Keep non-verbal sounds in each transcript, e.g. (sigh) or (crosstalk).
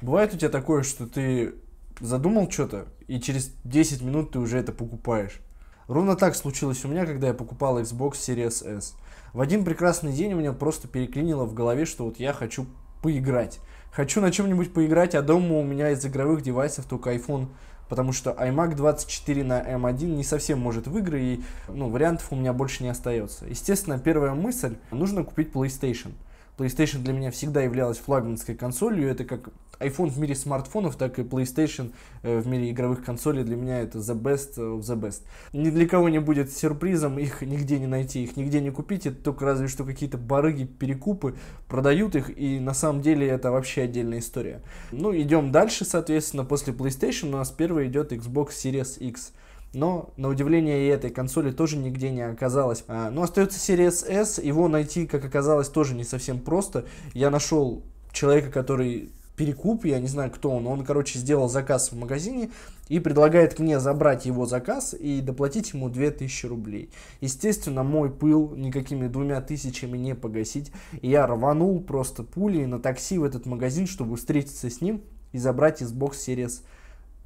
Бывает у тебя такое, что ты задумал что-то, и через 10 минут ты уже это покупаешь. Ровно так случилось у меня, когда я покупал Xbox Series S. В один прекрасный день у меня просто переклинило в голове, что вот я хочу поиграть. Хочу на чем-нибудь поиграть, а дома у меня из игровых девайсов только iPhone, потому что iMac 24 на M1 эм не совсем может в игры, и ну, вариантов у меня больше не остается. Естественно, первая мысль, нужно купить PlayStation – PlayStation для меня всегда являлась флагманской консолью. Это как iPhone в мире смартфонов, так и PlayStation э, в мире игровых консолей для меня это the best of the best. Ни для кого не будет сюрпризом, их нигде не найти, их нигде не купить, это только разве что какие-то барыги, перекупы продают их, и на самом деле это вообще отдельная история. Ну, идем дальше, соответственно, после PlayStation у нас первый идет Xbox Series X но на удивление и этой консоли тоже нигде не оказалось. А, но остается Series S, его найти, как оказалось, тоже не совсем просто. Я нашел человека, который перекуп, я не знаю, кто он, он, короче, сделал заказ в магазине и предлагает мне забрать его заказ и доплатить ему 2000 рублей. Естественно, мой пыл никакими двумя тысячами не погасить, и я рванул просто пулей на такси в этот магазин, чтобы встретиться с ним и забрать из бокс Series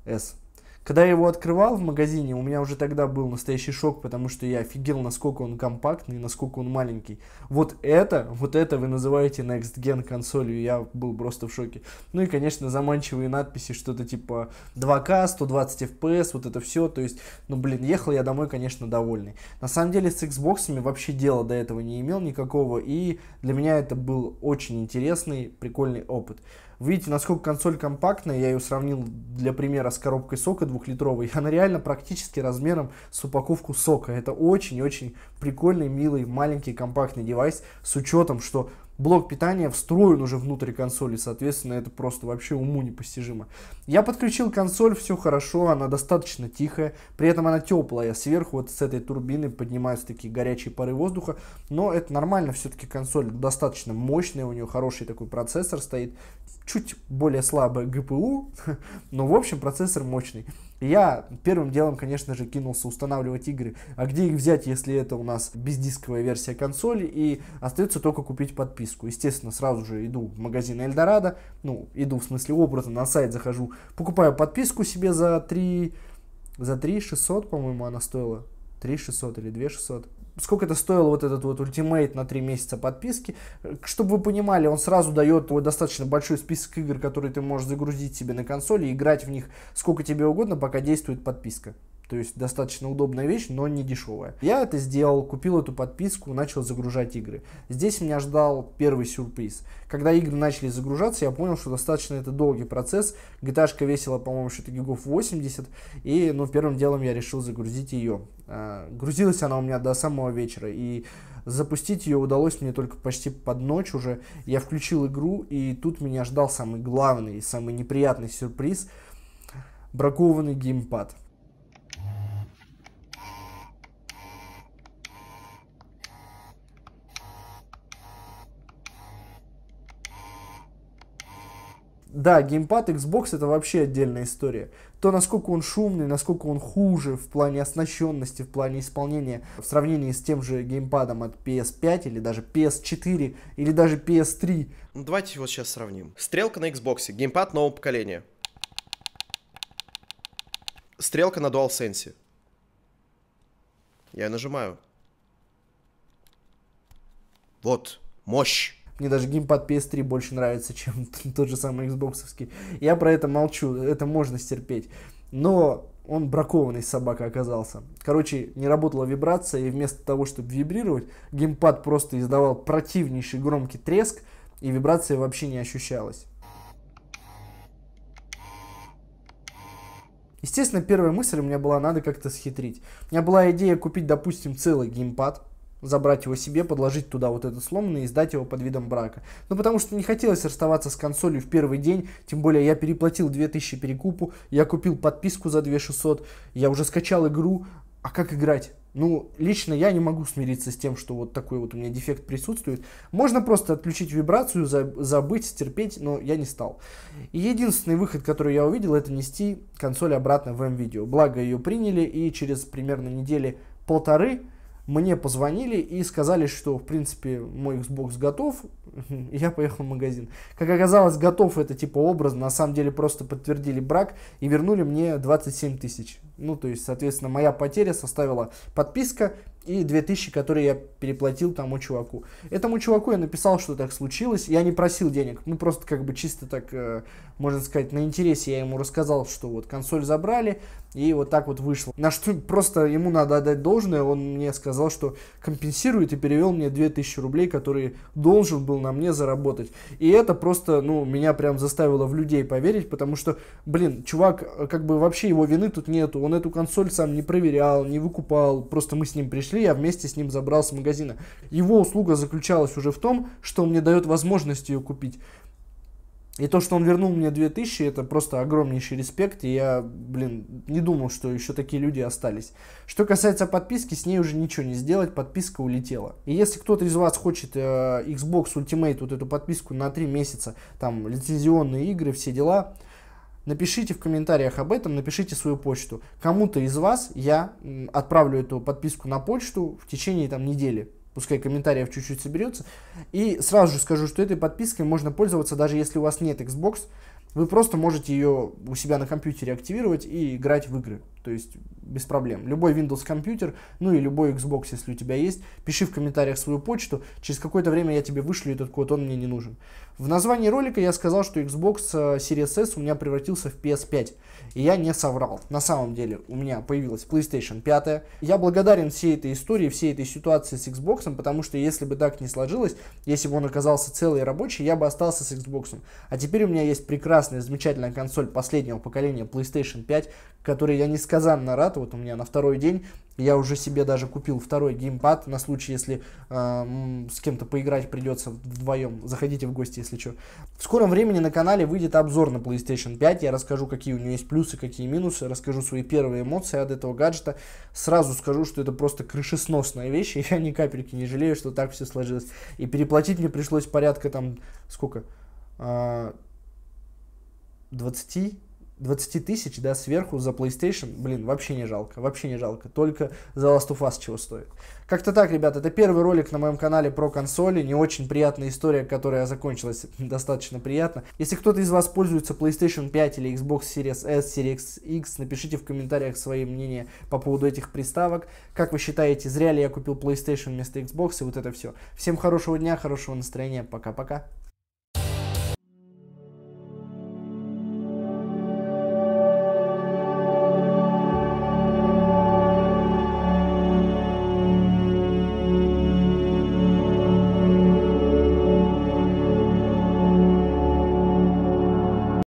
S. Когда я его открывал в магазине, у меня уже тогда был настоящий шок, потому что я офигел, насколько он компактный, насколько он маленький. Вот это, вот это вы называете Next Gen консолью, я был просто в шоке. Ну и, конечно, заманчивые надписи, что-то типа 2К, 120 FPS, вот это все, то есть, ну, блин, ехал я домой, конечно, довольный. На самом деле с Xbox вообще дела до этого не имел никакого, и для меня это был очень интересный, прикольный опыт. Вы видите, насколько консоль компактная, я ее сравнил для примера с коробкой сока двухлитровой, она реально практически размером с упаковку сока. Это очень-очень прикольный, милый, маленький компактный девайс с учетом, что блок питания встроен уже внутрь консоли, соответственно, это просто вообще уму непостижимо. Я подключил консоль, все хорошо, она достаточно тихая, при этом она теплая, а сверху вот с этой турбины поднимаются такие горячие пары воздуха, но это нормально, все-таки консоль достаточно мощная, у нее хороший такой процессор стоит, чуть более слабая ГПУ, (laughs) но в общем процессор мощный я первым делом, конечно же, кинулся устанавливать игры. А где их взять, если это у нас бездисковая версия консоли, и остается только купить подписку. Естественно, сразу же иду в магазин Эльдорадо, ну, иду в смысле образа, на сайт захожу, покупаю подписку себе за 3... За 3 600, по-моему, она стоила. 3 600 или 2 600 сколько это стоило вот этот вот ультимейт на 3 месяца подписки. Чтобы вы понимали, он сразу дает вот достаточно большой список игр, которые ты можешь загрузить себе на консоли и играть в них сколько тебе угодно, пока действует подписка. То есть достаточно удобная вещь, но не дешевая. Я это сделал, купил эту подписку, начал загружать игры. Здесь меня ждал первый сюрприз. Когда игры начали загружаться, я понял, что достаточно это долгий процесс. GTA весила, по-моему, что-то гигов 80. И, ну, первым делом я решил загрузить ее. А, грузилась она у меня до самого вечера. И запустить ее удалось мне только почти под ночь уже. Я включил игру, и тут меня ждал самый главный, и самый неприятный сюрприз. Бракованный геймпад. Да, геймпад Xbox это вообще отдельная история. То, насколько он шумный, насколько он хуже в плане оснащенности, в плане исполнения в сравнении с тем же геймпадом от PS5 или даже PS4 или даже PS3. Ну, давайте его сейчас сравним. Стрелка на Xbox, геймпад нового поколения. Стрелка на DualSense. Я нажимаю. Вот, мощь. Мне даже геймпад PS3 больше нравится, (laughs) чем тот же самый Xbox. Я про это молчу, это можно стерпеть. Но он бракованный собака оказался. Короче, не работала вибрация, и вместо того, чтобы вибрировать, геймпад просто издавал противнейший громкий треск, и вибрация вообще не ощущалась. Естественно, первая мысль у меня была, надо как-то схитрить. У меня была идея купить, допустим, целый геймпад, забрать его себе, подложить туда вот этот сломанный и сдать его под видом брака. Ну, потому что не хотелось расставаться с консолью в первый день, тем более я переплатил 2000 перекупу, я купил подписку за 2600, я уже скачал игру, а как играть? Ну, лично я не могу смириться с тем, что вот такой вот у меня дефект присутствует. Можно просто отключить вибрацию, забыть, стерпеть, но я не стал. И единственный выход, который я увидел, это нести консоль обратно в М-видео. Благо ее приняли, и через примерно недели полторы мне позвонили и сказали, что, в принципе, мой Xbox готов, и (laughs) я поехал в магазин. Как оказалось, готов это типа образ, на самом деле просто подтвердили брак и вернули мне 27 тысяч. Ну, то есть, соответственно, моя потеря составила подписка и 2000, которые я переплатил тому чуваку. Этому чуваку я написал, что так случилось. Я не просил денег. Мы просто как бы чисто так, э, можно сказать, на интересе я ему рассказал, что вот консоль забрали, и вот так вот вышло. На что просто ему надо отдать должное. Он мне сказал, что компенсирует и перевел мне 2000 рублей, которые должен был на мне заработать. И это просто, ну, меня прям заставило в людей поверить, потому что, блин, чувак, э, как бы вообще его вины тут нету. Он эту консоль сам не проверял, не выкупал. Просто мы с ним пришли пришли, я вместе с ним забрался с магазина. Его услуга заключалась уже в том, что он мне дает возможность ее купить. И то, что он вернул мне 2000, это просто огромнейший респект, и я, блин, не думал, что еще такие люди остались. Что касается подписки, с ней уже ничего не сделать, подписка улетела. И если кто-то из вас хочет э, Xbox Ultimate, вот эту подписку на 3 месяца, там, лицензионные игры, все дела, Напишите в комментариях об этом, напишите свою почту. Кому-то из вас я отправлю эту подписку на почту в течение там недели. Пускай комментариев чуть-чуть соберется. И сразу же скажу, что этой подпиской можно пользоваться, даже если у вас нет Xbox. Вы просто можете ее у себя на компьютере активировать и играть в игры. То есть без проблем. Любой Windows компьютер, ну и любой Xbox, если у тебя есть, пиши в комментариях свою почту. Через какое-то время я тебе вышлю этот код, он мне не нужен. В названии ролика я сказал, что Xbox э, Series S у меня превратился в PS5. И я не соврал. На самом деле у меня появилась PlayStation 5. Я благодарен всей этой истории, всей этой ситуации с Xbox, потому что если бы так не сложилось, если бы он оказался целый и рабочий, я бы остался с Xbox. А теперь у меня есть прекрасная, замечательная консоль последнего поколения PlayStation 5, которой я не скажу несказанно рад. Вот у меня на второй день я уже себе даже купил второй геймпад на случай, если э, с кем-то поиграть придется вдвоем. Заходите в гости, если что. В скором времени на канале выйдет обзор на PlayStation 5. Я расскажу, какие у нее есть плюсы, какие минусы. Расскажу свои первые эмоции от этого гаджета. Сразу скажу, что это просто крышесносная вещь. И (laughs) я ни капельки не жалею, что так все сложилось. И переплатить мне пришлось порядка там... Сколько? 20 а, 20 тысяч, да, сверху за PlayStation, блин, вообще не жалко, вообще не жалко. Только за Last of Us чего стоит. Как-то так, ребят, это первый ролик на моем канале про консоли. Не очень приятная история, которая закончилась (laughs) достаточно приятно. Если кто-то из вас пользуется PlayStation 5 или Xbox Series S, Series X, напишите в комментариях свои мнения по поводу этих приставок. Как вы считаете, зря ли я купил PlayStation вместо Xbox и вот это все. Всем хорошего дня, хорошего настроения, пока-пока.